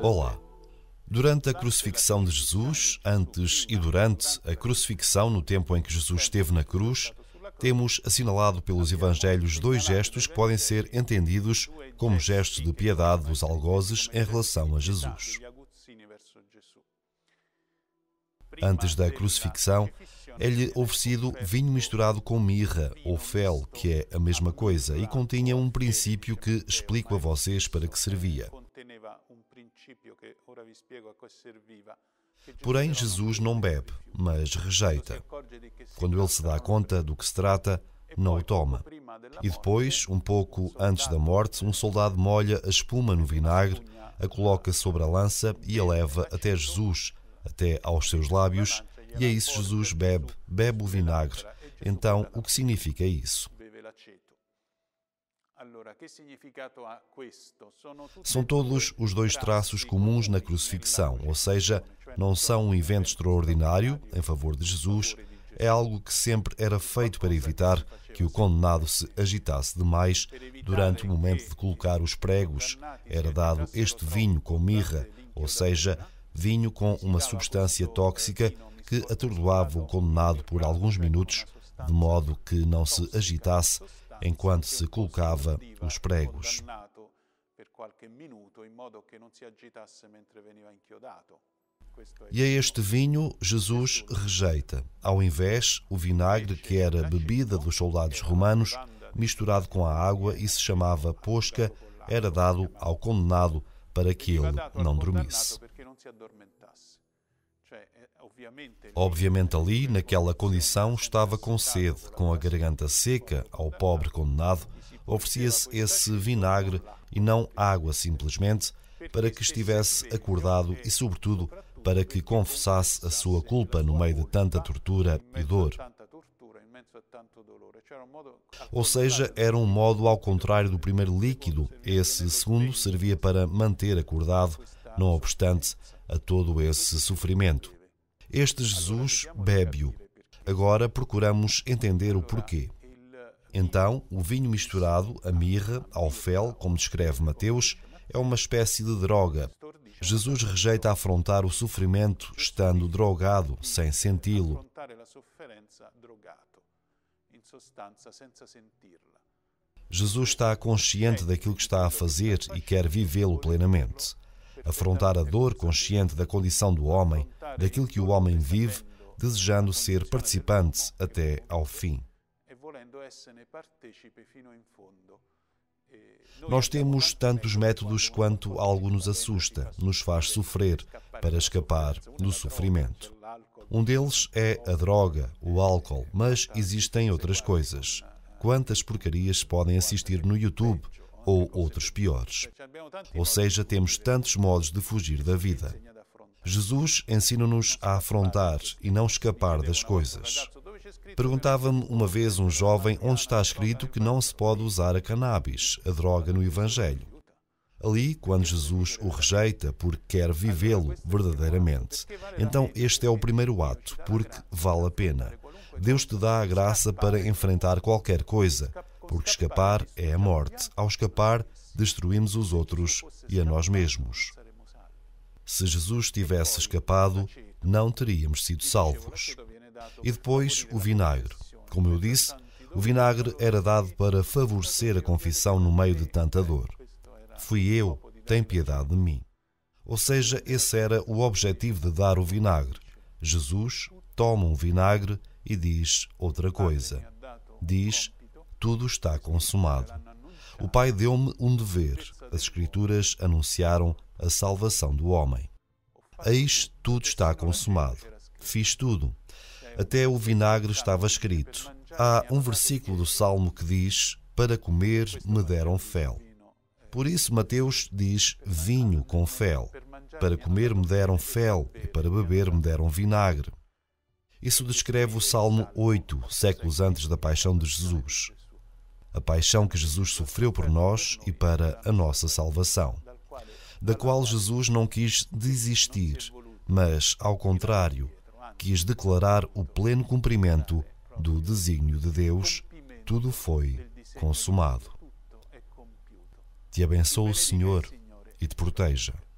Olá. Durante a crucifixão de Jesus, antes e durante a crucifixão, no tempo em que Jesus esteve na cruz, temos assinalado pelos Evangelhos dois gestos que podem ser entendidos como gestos de piedade dos algozes em relação a Jesus. Antes da crucifixão, é-lhe oferecido vinho misturado com mirra ou fel, que é a mesma coisa, e continha um princípio que explico a vocês para que servia. Porém, Jesus não bebe, mas rejeita. Quando ele se dá conta do que se trata, não o toma. E depois, um pouco antes da morte, um soldado molha a espuma no vinagre, a coloca sobre a lança e a leva até Jesus, até aos seus lábios, e é isso Jesus bebe, bebe o vinagre. Então, o que significa isso? São todos os dois traços comuns na crucifixão, ou seja, não são um evento extraordinário em favor de Jesus, é algo que sempre era feito para evitar que o condenado se agitasse demais durante o momento de colocar os pregos. Era dado este vinho com mirra, ou seja, vinho com uma substância tóxica que atordoava o condenado por alguns minutos, de modo que não se agitasse enquanto se colocava os pregos. E a este vinho Jesus rejeita. Ao invés, o vinagre, que era bebida dos soldados romanos, misturado com a água e se chamava posca, era dado ao condenado para que ele não dormisse. Eh, né? Obviamente, ali, naquela condição, estava com sede, com a garganta seca, ao pobre condenado, oferecia-se esse vinagre e não água simplesmente, para que estivesse acordado e, sobretudo, para que confessasse a sua culpa no meio de tanta tortura e dor. Ou seja, era um modo ao contrário do primeiro líquido. Esse segundo servia para manter acordado não obstante a todo esse sofrimento. Este Jesus bebe-o. Agora procuramos entender o porquê. Então, o vinho misturado, a mirra, ao fel, como descreve Mateus, é uma espécie de droga. Jesus rejeita afrontar o sofrimento estando drogado, sem senti-lo. Jesus está consciente daquilo que está a fazer e quer vivê-lo plenamente afrontar a dor consciente da condição do homem, daquilo que o homem vive, desejando ser participante até ao fim. Nós temos tantos métodos quanto algo nos assusta, nos faz sofrer, para escapar do sofrimento. Um deles é a droga, o álcool, mas existem outras coisas. Quantas porcarias podem assistir no YouTube? ou outros piores. Ou seja, temos tantos modos de fugir da vida. Jesus ensina-nos a afrontar e não escapar das coisas. Perguntava-me uma vez um jovem onde está escrito que não se pode usar a cannabis, a droga no Evangelho. Ali, quando Jesus o rejeita porque quer vivê-lo verdadeiramente. Então, este é o primeiro ato, porque vale a pena. Deus te dá a graça para enfrentar qualquer coisa, porque escapar é a morte. Ao escapar, destruímos os outros e a nós mesmos. Se Jesus tivesse escapado, não teríamos sido salvos. E depois o vinagre. Como eu disse, o vinagre era dado para favorecer a confissão no meio de tanta dor. Fui eu, tem piedade de mim. Ou seja, esse era o objetivo de dar o vinagre. Jesus toma um vinagre e diz outra coisa. Diz: tudo está consumado. O Pai deu-me um dever. As Escrituras anunciaram a salvação do homem. Eis, tudo está consumado. Fiz tudo. Até o vinagre estava escrito. Há um versículo do Salmo que diz: Para comer me deram fel. Por isso, Mateus diz: Vinho com fel. Para comer me deram fel e para beber me deram vinagre. Isso descreve o Salmo 8, séculos antes da paixão de Jesus a paixão que Jesus sofreu por nós e para a nossa salvação, da qual Jesus não quis desistir, mas, ao contrário, quis declarar o pleno cumprimento do desígnio de Deus, tudo foi consumado. Te abençoe o Senhor e te proteja.